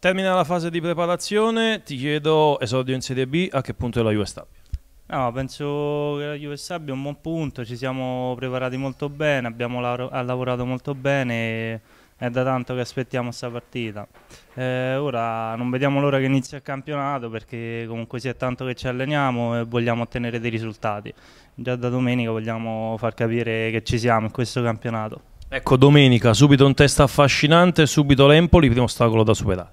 Termina la fase di preparazione, ti chiedo esordio in Serie B, a che punto è la US No, penso che la US abbia un buon punto, ci siamo preparati molto bene, abbiamo la lavorato molto bene è da tanto che aspettiamo questa partita. Eh, ora non vediamo l'ora che inizia il campionato perché comunque sia tanto che ci alleniamo e vogliamo ottenere dei risultati. Già da domenica vogliamo far capire che ci siamo in questo campionato. Ecco, domenica subito un test affascinante, subito l'Empoli, primo ostacolo da superare.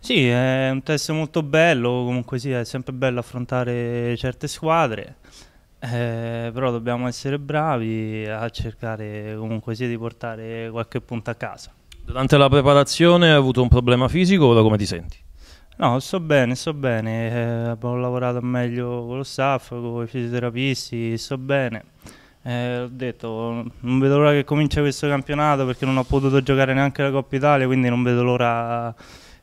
Sì, è un test molto bello, comunque sì, è sempre bello affrontare certe squadre, eh, però dobbiamo essere bravi a cercare comunque sia di portare qualche punto a casa. Durante la preparazione hai avuto un problema fisico, ora come ti senti? No, sto bene, sto bene, eh, abbiamo lavorato meglio con lo staff, con i fisioterapisti, sto bene. Eh, ho detto, non vedo l'ora che comincia questo campionato perché non ho potuto giocare neanche la Coppa Italia, quindi non vedo l'ora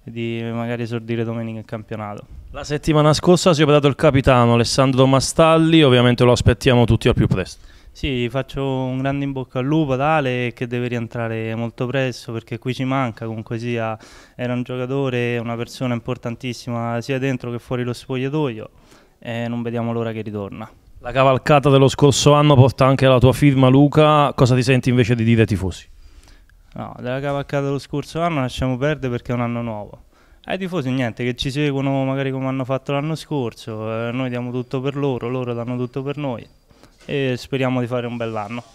di magari esordire domenica il campionato. La settimana scorsa si è operato il capitano Alessandro Mastalli, ovviamente lo aspettiamo tutti al più presto. Sì, faccio un grande in bocca al lupo ad Ale che deve rientrare molto presto perché qui ci manca, comunque sia, era un giocatore, una persona importantissima sia dentro che fuori lo spogliatoio e non vediamo l'ora che ritorna. La cavalcata dello scorso anno porta anche la tua firma Luca, cosa ti senti invece di dire ai tifosi? No, della cavalcata dello scorso anno lasciamo perdere perché è un anno nuovo. Ai tifosi niente, che ci seguono magari come hanno fatto l'anno scorso, eh, noi diamo tutto per loro, loro danno tutto per noi e speriamo di fare un bell'anno.